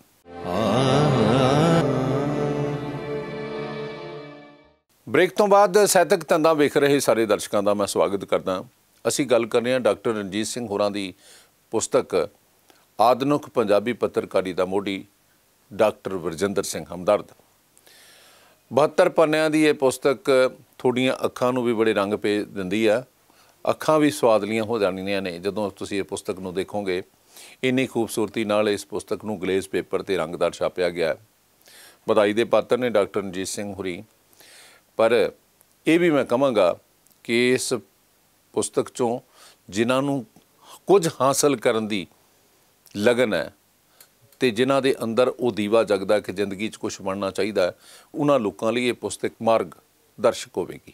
S1: ਬ੍ਰੇਕ ਤੋਂ ਬਾਅਦ ਸਹਿਤਕ ਤੰਦਾ ਵੇਖ ਰਹੇ ਸਾਰੇ ਦਰਸ਼ਕਾਂ ਦਾ ਮੈਂ ਸਵਾਗਤ ਕਰਦਾ ਅਸੀਂ ਗੱਲ ਕਰ ਰਹੇ ਹਾਂ ਡਾਕਟਰ ਰਣਜੀਤ ਸਿੰਘ ਹੋਰਾਂ ਦੀ ਪੁਸਤਕ ਆਧੁਨਿਕ ਪੰਜਾਬੀ ਪੱਤਰਕਾਰੀ ਦਾ ਮੋਢੀ ਡਾਕਟਰ ਵਰਜਿੰਦਰ ਸਿੰਘ ਹਮਦਰਦ 72 ਪੰਨਿਆਂ ਦੀ ਇਹ ਪੁਸਤਕ ਤੁਹਾਡੀਆਂ ਅੱਖਾਂ ਨੂੰ ਵੀ ਬੜੇ ਰੰਗ ਪੇ ਦਿੰਦੀ ਆ ਅੱਖਾਂ ਵੀ ਸਵਾਦਲੀਆਂ ਹੋ ਜਾਣੀਆਂ ਨੇ ਜਦੋਂ ਤੁਸੀਂ ਇਹ ਪੁਸਤਕ ਨੂੰ ਦੇਖੋਗੇ ਇੰਨੀ ਖੂਬਸੂਰਤੀ ਨਾਲ ਇਸ ਪੁਸਤਕ ਨੂੰ ਗਲੇਜ਼ ਪੇਪਰ ਤੇ ਰੰਗਦਾਰ ਛਾਪਿਆ ਗਿਆ ਹੈ ਵਧਾਈ ਦੇ ਪਾਤਰ ਨੇ ਡਾਕਟਰ ਰਣਜੀਤ ਸਿੰਘ ਹੁਰੀ ਪਰ ਇਹ ਵੀ ਮੈਂ ਕਹਾਂਗਾ ਕਿ ਇਸ ਪੁਸਤਕ ਚੋਂ ਜਿਨ੍ਹਾਂ ਨੂੰ ਕੁਝ ਹਾਸਲ ਕਰਨ ਦੀ ਲਗਨ ਹੈ ਤੇ ਜਿਨ੍ਹਾਂ ਦੇ ਅੰਦਰ ਉਹ ਦੀਵਾ ਜਗਦਾ ਕਿ ਜ਼ਿੰਦਗੀ 'ਚ ਕੁਝ ਬਣਨਾ ਚਾਹੀਦਾ ਹੈ ਉਹਨਾਂ ਲੋਕਾਂ ਲਈ ਇਹ ਪੁਸਤਕ ਮਾਰਗ ਦਰਸ਼ਕ ਹੋਵੇਗੀ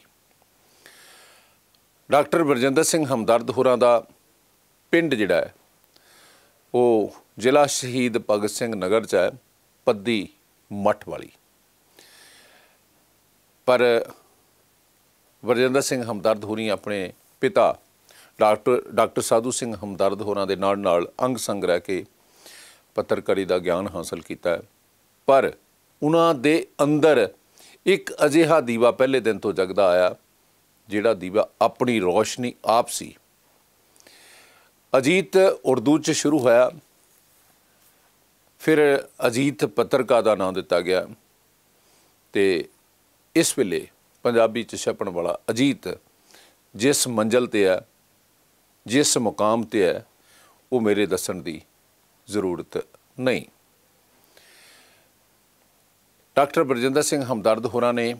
S1: ਡਾਕਟਰ ਵਰਜਿੰਦਰ ਸਿੰਘ ਹਮਦਰਦ ਹੋਰਾਂ ਦਾ ਪਿੰਡ ਜਿਹੜਾ ਹੈ ਉਹ ਜ਼ਿਲ੍ਹਾ ਸ਼ਹੀਦ ਭਗਤ ਸਿੰਘ ਨਗਰ ਚ ਹੈ ਪੱਦੀ ਮੱਠ ਵਾਲੀ ਪਰ ਵਰਜਿੰਦਰ ਸਿੰਘ ਹਮਦਰਦ ਹੋਰੀ ਆਪਣੇ ਪਿਤਾ ਡਾਕਟਰ ਡਾਕਟਰ ਸਾਧੂ ਸਿੰਘ ਹਮਦਰਦ ਹੋਰਾਂ ਦੇ ਨਾਲ ਨਾਲ ਅੰਗ ਸੰਗ ਰਹਿ ਕੇ ਪੱਤਰਕਾਰੀ ਦਾ ਗਿਆਨ ਹਾਸਲ ਕੀਤਾ ਪਰ ਉਹਨਾਂ ਦੇ ਅੰਦਰ ਇੱਕ ਅਜਿਹਾ ਦੀਵਾ ਪਹਿਲੇ ਦਿਨ ਤੋਂ ਜਗਦਾ ਆਇਆ ਜਿਹੜਾ ਦੀਵਾ ਆਪਣੀ ਰੋਸ਼ਨੀ ਆਪ ਸੀ ਅਜੀਤ ਉਰਦੂ 'ਚ ਸ਼ੁਰੂ ਹੋਇਆ ਫਿਰ ਅਜੀਤ ਪੱਤਰਕਾ ਦਾ ਨਾਮ ਦਿੱਤਾ ਗਿਆ ਤੇ ਇਸ ਵੇਲੇ ਪੰਜਾਬੀ 'ਚ ਛਪਣ ਵਾਲਾ ਅਜੀਤ ਜਿਸ ਮੰਜ਼ਲ ਤੇ ਹੈ ਜਿਸ ਮੁਕਾਮ ਤੇ ਹੈ ਉਹ ਮੇਰੇ ਦੱਸਣ ਦੀ ਜ਼ਰੂਰਤ ਨਹੀਂ ਡਾਕਟਰ ਬਰਜਿੰਦਰ ਸਿੰਘ ਹਮਦਰਦ ਹੋਰਾਂ ਨੇ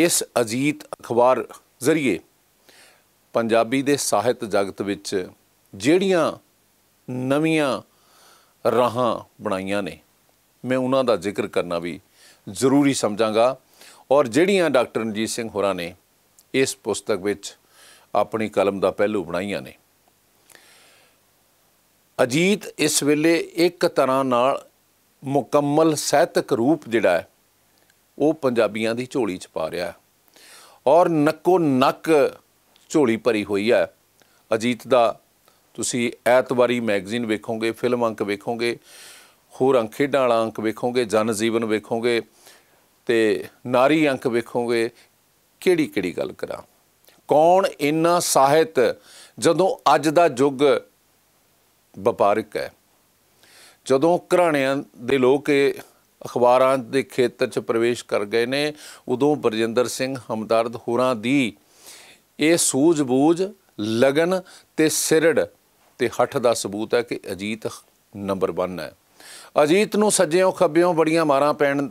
S1: ਇਸ ਅਜੀਤ ਅਖਬਾਰ ਜ਼ਰੀਏ ਪੰਜਾਬੀ ਦੇ ਸਾਹਿਤ ਜਗਤ ਵਿੱਚ ਜਿਹੜੀਆਂ ਨਵੀਆਂ ਰਾਹਾਂ ਬਣਾਈਆਂ ਨੇ ਮੈਂ ਉਹਨਾਂ ਦਾ ਜ਼ਿਕਰ ਕਰਨਾ ਵੀ ਜ਼ਰੂਰੀ ਸਮਝਾਂਗਾ ਔਰ ਜਿਹੜੀਆਂ ਡਾਕਟਰ ਰਣਜੀਤ ਸਿੰਘ ਹੋਰਾਂ ਨੇ ਇਸ ਪੁਸਤਕ ਵਿੱਚ ਆਪਣੀ ਕਲਮ ਦਾ ਪਹਿਲੂ ਬਣਾਈਆਂ ਨੇ ਅਜੀਤ ਇਸ ਵੇਲੇ ਇੱਕ ਤਰ੍ਹਾਂ ਨਾਲ ਮੁਕੰਮਲ ਸਹਿਤਕ ਰੂਪ ਜਿਹੜਾ ਹੈ ਉਹ ਪੰਜਾਬੀਆਂ ਦੀ ਝੋਲੀ 'ਚ ਪਾ ਰਿਹਾ ਔਰ ਨੱਕੋ ਨੱਕ ਝੋਲੀ ਭਰੀ ਹੋਈ ਹੈ ਅਜੀਤ ਦਾ ਤੁਸੀਂ ਐਤਵਾਰੀ ਮੈਗਜ਼ੀਨ ਵੇਖੋਗੇ ਫਿਲਮ ਅੰਕ ਵੇਖੋਗੇ ਹੋਰ ਅੰਕ ਖੇਡਾਂ ਵਾਲਾ ਅੰਕ ਵੇਖੋਗੇ ਜਨ ਜੀਵਨ ਵੇਖੋਗੇ ਤੇ ਨਾਰੀ ਅੰਕ ਵੇਖੋਗੇ ਕਿਹੜੀ ਕਿਹੜੀ ਗੱਲ ਕਰਾਂ ਕੌਣ ਇੰਨਾ ਸਾਹਿਤ ਜਦੋਂ ਅੱਜ ਦਾ ਯੁੱਗ ਵਪਾਰਕ ਹੈ ਜਦੋਂ ਘਰਾਣਿਆਂ ਦੇ ਲੋਕ ਇਹ ਅਖਬਾਰਾਂ ਦੇ ਖੇਤਰ 'ਚ ਪ੍ਰਵੇਸ਼ ਕਰ ਗਏ ਨੇ ਉਦੋਂ ਬਰਜਿੰਦਰ ਸਿੰਘ ਹਮਦਰਦ ਹੋਰਾਂ ਦੀ ਇਹ ਸੂਝ-ਬੂਝ ਲਗਨ ਤੇ ਸਿਰੜ ਤੇ ਹੱਠ ਦਾ ਸਬੂਤ ਹੈ ਕਿ ਅਜੀਤ ਨੰਬਰ 1 ਹੈ ਅਜੀਤ ਨੂੰ ਸੱਜਿਓਂ ਖੱਬਿਓਂ ਬੜੀਆਂ ਮਾਰਾਂ ਪੈਣ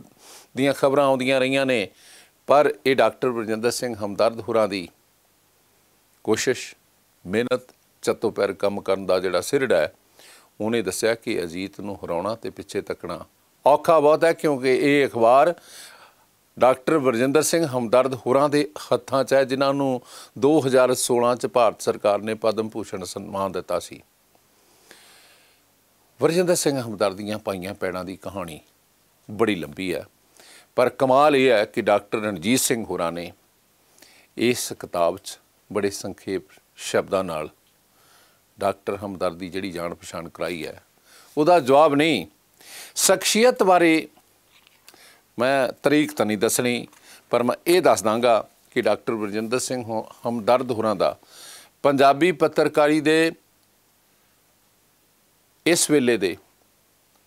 S1: ਦੀਆਂ ਖਬਰਾਂ ਆਉਂਦੀਆਂ ਰਹੀਆਂ ਨੇ ਪਰ ਇਹ ਡਾਕਟਰ ਬਰਜਿੰਦਰ ਸਿੰਘ ਹਮਦਰਦ ਹੋਰਾਂ ਦੀ ਕੋਸ਼ਿਸ਼ ਮਿਹਨਤ ਚੱਤੋ ਪੈਰ ਕੰਮ ਕਰਨ ਦਾ ਜਿਹੜਾ ਸਿਰੜਾ ਹੈ ਉਹਨੇ ਦੱਸਿਆ ਕਿ ਅਜੀਤ ਨੂੰ ਹਰਾਉਣਾ ਤੇ ਪਿੱਛੇ ਤੱਕਣਾ ਔਖਾ ਬਹੁਤ ਹੈ ਕਿਉਂਕਿ ਇਹ ਅਖਬਾਰ ਡਾਕਟਰ ਵਰਜਿੰਦਰ ਸਿੰਘ ਹਮਦਰਦ ਹੋਰਾਂ ਦੇ ਹੱਥਾਂ 'ਚ ਹੈ ਜਿਨ੍ਹਾਂ ਨੂੰ 2016 'ਚ ਭਾਰਤ ਸਰਕਾਰ ਨੇ ਪਦਮ ਭੂਸ਼ਣ ਸਨਮਾਨ ਦਿੱਤਾ ਸੀ ਵਰਜਿੰਦਰ ਸਿੰਘ ਹਮਦਰਦ ਦੀਆਂ ਪਾਈਆਂ ਪੈੜਾਂ ਦੀ ਕਹਾਣੀ ਬੜੀ ਲੰਬੀ ਹੈ ਪਰ ਕਮਾਲ ਇਹ ਹੈ ਕਿ ਡਾਕਟਰ ਰਣਜੀਤ ਸਿੰਘ ਹੋਰਾਂ ਨੇ ਇਸ ਕਿਤਾਬ 'ਚ ਬੜੇ ਸੰਖੇਪ ਸ਼ਬਦਾਂ ਨਾਲ ਡਾਕਟਰ ਹਮਦਰਦੀ ਜਿਹੜੀ ਜਾਣ ਪਛਾਣ ਕਰਾਈ ਹੈ ਉਹਦਾ ਜਵਾਬ ਨਹੀਂ ਸ਼ਖਸੀਅਤ ਬਾਰੇ ਮੈਂ ਤਰੀਕ ਤਾਂ ਨਹੀਂ ਦੱਸਣੀ ਪਰ ਮੈਂ ਇਹ ਦੱਸ ਦਾਂਗਾ ਕਿ ਡਾਕਟਰ ਬਰਜਿੰਦਰ ਸਿੰਘ ਹਮਦਰਦ ਹੋਰਾਂ ਦਾ ਪੰਜਾਬੀ ਪੱਤਰਕਾਰੀ ਦੇ ਇਸ ਵੇਲੇ ਦੇ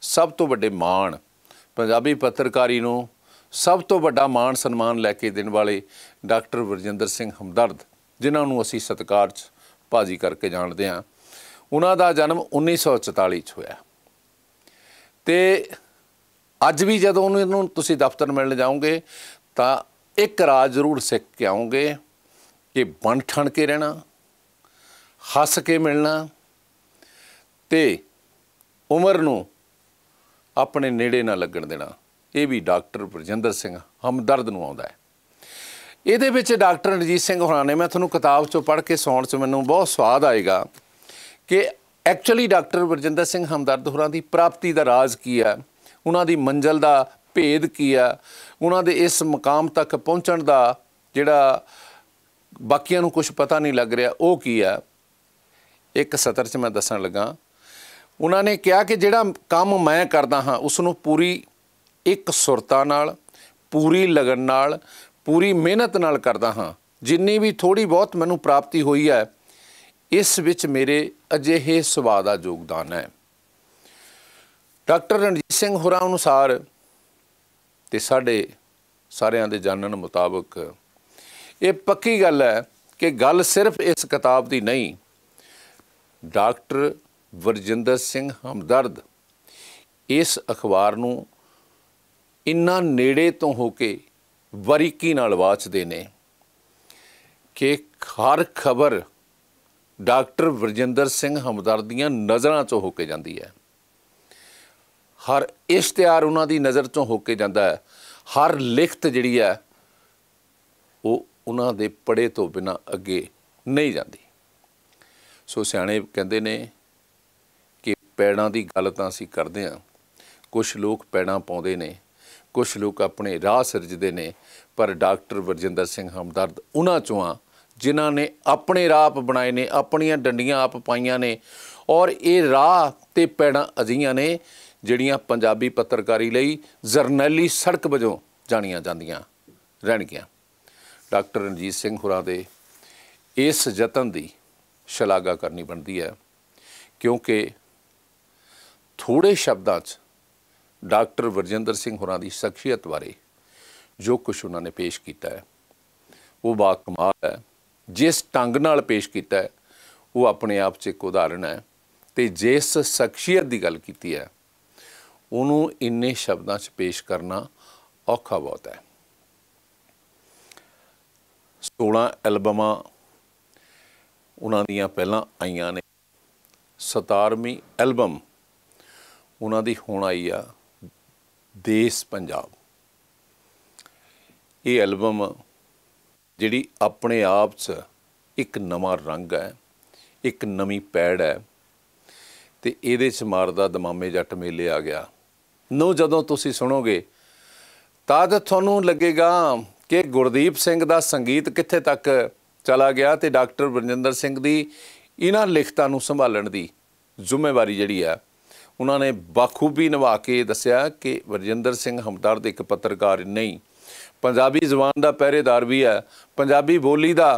S1: ਸਭ ਤੋਂ ਵੱਡੇ ਮਾਣ ਪੰਜਾਬੀ ਪੱਤਰਕਾਰੀ ਨੂੰ ਸਭ ਤੋਂ ਵੱਡਾ ਮਾਣ ਸਨਮਾਨ ਲੈ ਕੇ ਦੇਣ ਵਾਲੇ ਡਾਕਟਰ ਵਰਜਿੰਦਰ ਸਿੰਘ ਹਮਦਰਦ ਜਿਨ੍ਹਾਂ ਨੂੰ ਅਸੀਂ ਸਤਿਕਾਰ ਚ ਭਾਜੀ ਕਰਕੇ ਜਾਣਦੇ ਹਾਂ ਉਹਨਾਂ ਦਾ ਜਨਮ 1944 ਚ ਹੋਇਆ ਤੇ ਅੱਜ ਵੀ ਜਦੋਂ ਉਹਨਾਂ ਨੂੰ ਤੁਸੀਂ ਦਫ਼ਤਰ ਮਿਲਣ ਜਾਓਗੇ ਤਾਂ ਇੱਕ ਰਾਜ ਜ਼ਰੂਰ ਸਿੱਖ ਕੇ ਆਉਂਗੇ ਕਿ ਬਣ ਠਣ ਕੇ ਰਹਿਣਾ ਹੱਸ ਕੇ ਮਿਲਣਾ ਤੇ ਉਮਰ ਨੂੰ ਆਪਣੇ ਨੇੜੇ ਨਾ ਲੱਗਣ ਦੇਣਾ ਇਹ ਵੀ ਡਾਕਟਰ ਪ੍ਰਜਿੰਦਰ ਸਿੰਘ ਹਮਦਰਦ ਨੂੰ ਆਉਂਦਾ ਹੈ ਇਹਦੇ ਵਿੱਚ ਡਾਕਟਰ ਰਣਜੀਤ ਸਿੰਘ ਹੋਣਾ ਨੇ ਮੈਂ ਤੁਹਾਨੂੰ ਕਿਤਾਬ ਚੋਂ ਪੜ੍ਹ ਕੇ ਸੌਣ 'ਚ ਮੈਨੂੰ ਬਹੁਤ ਸਵਾਦ ਆਏਗਾ ਕਿ ਐਕਚੁਅਲੀ ਡਾਕਟਰ ਵਰਜਿੰਦਰ ਸਿੰਘ ਹਮਦਰਦ ਹੋਰਾਂ ਦੀ ਪ੍ਰਾਪਤੀ ਦਾ ਰਾਜ਼ ਕੀ ਹੈ ਉਹਨਾਂ ਦੀ ਮੰਜ਼ਲ ਦਾ ਭੇਦ ਕੀ ਹੈ ਉਹਨਾਂ ਦੇ ਇਸ ਮਕਾਮ ਤੱਕ ਪਹੁੰਚਣ ਦਾ ਜਿਹੜਾ ਬਾਕੀਆਂ ਨੂੰ ਕੁਝ ਪਤਾ ਨਹੀਂ ਲੱਗ ਰਿਹਾ ਉਹ ਕੀ ਹੈ ਇੱਕ ਸਤਰ 'ਚ ਮੈਂ ਦੱਸਣ ਲੱਗਾ ਉਹਨਾਂ ਨੇ ਕਿਹਾ ਕਿ ਜਿਹੜਾ ਕੰਮ ਮੈਂ ਕਰਦਾ ਹਾਂ ਉਸ ਨੂੰ ਪੂਰੀ ਇੱਕ ਸੁਰਤਾ ਨਾਲ ਪੂਰੀ ਲਗਨ ਨਾਲ ਪੂਰੀ ਮਿਹਨਤ ਨਾਲ ਕਰਦਾ ਹਾਂ ਜਿੰਨੀ ਵੀ ਥੋੜੀ ਬਹੁਤ ਮੈਨੂੰ ਪ੍ਰਾਪਤੀ ਹੋਈ ਹੈ ਇਸ ਵਿੱਚ ਮੇਰੇ ਅਜਿਹੇ ਸੁਭਾਅ ਦਾ ਯੋਗਦਾਨ ਹੈ ਡਾਕਟਰ ਰਣਜੀਤ ਸਿੰਘ ਹੋਰਾਂ ਅਨੁਸਾਰ ਤੇ ਸਾਡੇ ਸਾਰਿਆਂ ਦੇ ਜਾਣਨ ਮੁਤਾਬਕ ਇਹ ਪੱਕੀ ਗੱਲ ਹੈ ਕਿ ਗੱਲ ਸਿਰਫ ਇਸ ਕਿਤਾਬ ਦੀ ਨਹੀਂ ਡਾਕਟਰ ਵਰਜਿੰਦਰ ਸਿੰਘ ਹਮਦਰਦ ਇਸ ਅਖਬਾਰ ਨੂੰ ਇੰਨਾ ਨੇੜੇ ਤੋਂ ਹੋ ਕੇ ਬਰੀਕੀ ਨਾਲ ਵਾਚਦੇ ਨੇ ਕਿ ਹਰ ਖਬਰ ਡਾਕਟਰ ਵਰਜਿੰਦਰ ਸਿੰਘ ਹਮਦਰ ਦੀਆਂ ਨਜ਼ਰਾਂ 'ਚੋਂ ਹੋ ਕੇ ਜਾਂਦੀ ਹੈ ਹਰ ਇਸ਼ਤਿਹਾਰ ਉਹਨਾਂ ਦੀ ਨਜ਼ਰ 'ਚੋਂ ਹੋ ਕੇ ਜਾਂਦਾ ਹੈ ਹਰ ਲਿਖਤ ਜਿਹੜੀ ਹੈ ਉਹ ਉਹਨਾਂ ਦੇ ਪੜੇ ਤੋਂ ਬਿਨਾ ਅੱਗੇ ਨਹੀਂ ਜਾਂਦੀ ਸੋ ਸਿਆਣੇ ਕਹਿੰਦੇ ਨੇ ਕਿ ਪੈੜਾਂ ਦੀ ਗੱਲ ਤਾਂ ਅਸੀਂ ਕਰਦੇ ਹਾਂ ਕੁਝ ਲੋਕ ਪੈੜਾਂ ਪਾਉਂਦੇ ਨੇ ਕੁਝ ਲੋਕ ਆਪਣੇ ਰਾਹ ਸਿਰਜਦੇ ਨੇ ਪਰ ਡਾਕਟਰ ਵਰਜਿੰਦਰ ਸਿੰਘ ਹਮਦਰਦ ਉਹਨਾਂ ਚੋਂ ਆ ਜਿਨ੍ਹਾਂ ਨੇ ਆਪਣੇ ਰਾਹ ਆਪ ਬਣਾਏ ਨੇ ਆਪਣੀਆਂ ਡੰਡੀਆਂ ਆਪ ਪਾਈਆਂ ਨੇ ਔਰ ਇਹ ਰਾਹ ਤੇ ਪੈੜਾਂ ਅਜੀਆਂ ਨੇ ਜਿਹੜੀਆਂ ਪੰਜਾਬੀ ਪੱਤਰਕਾਰੀ ਲਈ ਜ਼ਰਨੈਲੀ ਸੜਕ ਵਜੋਂ ਜਾਣੀਆਂ ਜਾਂਦੀਆਂ ਰਹਿਣਗੀਆਂ ਡਾਕਟਰ ਰਣਜੀਤ ਸਿੰਘ ਹੁਰਾ ਦੇ ਇਸ ਯਤਨ ਦੀ ਸ਼ਲਾਘਾ ਕਰਨੀ ਬਣਦੀ ਹੈ ਕਿਉਂਕਿ ਥੋੜੇ ਸ਼ਬਦਾਂ 'ਚ ਡਾਕਟਰ ਵਰਜਿੰਦਰ ਸਿੰਘ ਹੁਰਾ ਦੀ ਸ਼ਖਸੀਅਤ ਬਾਰੇ ਜੋ ਕੁਝ ਉਹਨਾਂ ਨੇ ਪੇਸ਼ ਕੀਤਾ ਹੈ ਉਹ ਬਾਕਮਾਲ ਹੈ ਜਿਸ ਢੰਗ ਨਾਲ ਪੇਸ਼ ਕੀਤਾ ਹੈ ਉਹ ਆਪਣੇ ਆਪ 'ਚ ਇੱਕ ਉਦਾਹਰਣ ਹੈ ਤੇ ਜਿਸ ਸ਼ਖਸੀਅਤ ਦੀ ਗੱਲ ਕੀਤੀ ਹੈ ਉਹਨੂੰ ਇੰਨੇ ਸ਼ਬਦਾਂ 'ਚ ਪੇਸ਼ ਕਰਨਾ ਔਖਾ ਬਹੁਤ ਹੈ 16 ਐਲਬਮਾਂ ਉਹਨਾਂ ਦੀਆਂ ਪਹਿਲਾਂ ਆਈਆਂ ਨੇ 17ਵੀਂ ਐਲਬਮ ਉਹਨਾਂ ਦੀ ਹੁਣ ਆਈ ਆ ਦੇਸ਼ ਪੰਜਾਬ ਇਹ ਐਲਬਮ ਜਿਹੜੀ ਆਪਣੇ ਆਪ 'ਚ ਇੱਕ ਨਵਾਂ ਰੰਗ ਹੈ ਇੱਕ ਨਵੀਂ ਪੈੜ ਹੈ ਤੇ ਇਹਦੇ 'ਚ ਮਾਰਦਾ ਦਮਾਮੇ ਜੱਟ ਮੇਲੇ ਆ ਗਿਆ ਨੂੰ ਜਦੋਂ ਤੁਸੀਂ ਸੁਣੋਗੇ ਤਦ ਤੁਹਾਨੂੰ ਲੱਗੇਗਾ ਕਿ ਗੁਰਦੀਪ ਸਿੰਘ ਦਾ ਸੰਗੀਤ ਕਿੱਥੇ ਤੱਕ ਚਲਾ ਗਿਆ ਤੇ ਡਾਕਟਰ ਬਰਜਿੰਦਰ ਸਿੰਘ ਦੀ ਇਹਨਾਂ ਲਿਖਤਾਂ ਨੂੰ ਸੰਭਾਲਣ ਦੀ ਜ਼ਿੰਮੇਵਾਰੀ ਜਿਹੜੀ ਆ ਉਹਨਾਂ ਨੇ ਬਾਖੂਬੀ ਨਿਭਾ ਕੇ ਦੱਸਿਆ ਕਿ ਵਰਜਿੰਦਰ ਸਿੰਘ ਹਮਦਰਦ ਇੱਕ ਪੱਤਰਕਾਰ ਨਹੀਂ ਪੰਜਾਬੀ ਜ਼ੁਬਾਨ ਦਾ ਪਹਿਰੇਦਾਰ ਵੀ ਹੈ ਪੰਜਾਬੀ ਬੋਲੀ ਦਾ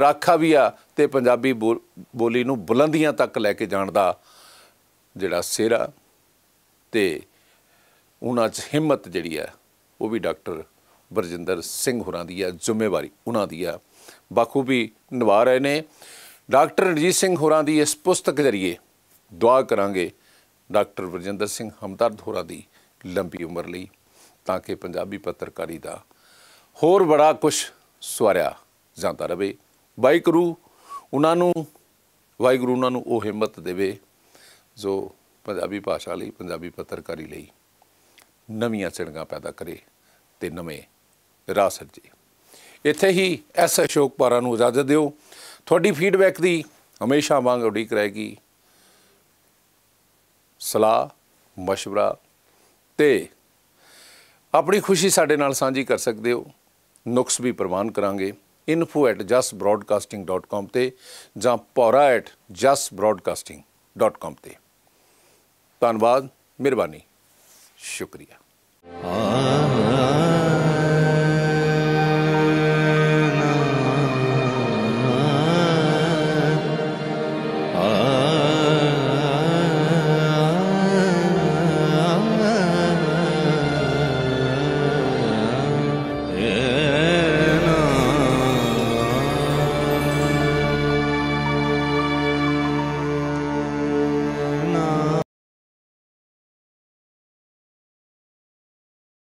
S1: ਰਾਖਾ ਵੀ ਆ ਤੇ ਪੰਜਾਬੀ ਬੋਲੀ ਨੂੰ ਬੁਲੰਦੀਆਂ ਤੱਕ ਲੈ ਕੇ ਜਾਣ ਦਾ ਜਿਹੜਾ ਸਿਹਰਾ ਤੇ ਉਹਨਾਂ 'ਚ ਹਿੰਮਤ ਜਿਹੜੀ ਆ ਉਹ ਵੀ ਡਾਕਟਰ ਬਰਜਿੰਦਰ ਸਿੰਘ ਹੋਰਾਂ ਦੀ ਆ ਜ਼ਿੰਮੇਵਾਰੀ ਉਹਨਾਂ ਦੀ ਹੈ ਵੀ ਨਿਵਾ ਰਹੇ ਨੇ ਡਾਕਟਰ ਰਣਜੀਤ ਸਿੰਘ ਹੋਰਾਂ ਦੀ ਇਸ ਪੁਸਤਕ ਜ਼ਰੀਏ ਦੁਆ ਕਰਾਂਗੇ ਡਾਕਟਰ ਬਰਜਿੰਦਰ ਸਿੰਘ ਹਮਦਰਦ ਹੋਰਾਂ ਦੀ ਲੰਬੀ ਉਮਰ ਲਈ ਤਾਂ ਕਿ ਪੰਜਾਬੀ ਪੱਤਰਕਾਰੀ ਦਾ ਹੋਰ ਬੜਾ ਕੁਝ ਸਵਾਰਿਆ ਜਾਂਦਾ ਰਵੇ ਵਾਹਿਗੁਰੂ ਉਹਨਾਂ ਨੂੰ ਵਾਹਿਗੁਰੂ ਉਹਨਾਂ ਨੂੰ ਉਹ ਹਿੰਮਤ ਦੇਵੇ ਜੋ ਪੰਜਾਬੀ ਭਾਸ਼ਾ ਲਈ ਪੰਜਾਬੀ ਪੱਤਰਕਾਰੀ ਲਈ ਨਵੀਆਂ ਸਿਣਗਾਂ ਪੈਦਾ ਕਰੇ ਤੇ ਨਵੇਂ ਰਾਹ ਸਰਜੇ ਇੱਥੇ ਹੀ ਐਸ ਅਸ਼ੋਕ ਪਾਰਾ ਨੂੰ ਇਜਾਜ਼ਤ ਦਿਓ ਤੁਹਾਡੀ ਫੀਡਬੈਕ ਦੀ ਹਮੇਸ਼ਾ ਮੰਗ ਉਡੀਕ ਰਹੇਗੀ ਸਲਾਹ مشورہ ਤੇ ਆਪਣੀ ਖੁਸ਼ੀ ਸਾਡੇ ਨਾਲ ਸਾਂਝੀ ਕਰ ਸਕਦੇ ਹੋ ਨੁਕਸ ਵੀ ਪ੍ਰਵਾਨ ਕਰਾਂਗੇ info@justbroadcasting.com ਤੇ ਜਾਂ pora@justbroadcasting.com ਤੇ ਧੰਨਵਾਦ ਮਿਹਰਬਾਨੀ ਸ਼ੁਕਰੀਆ ਆ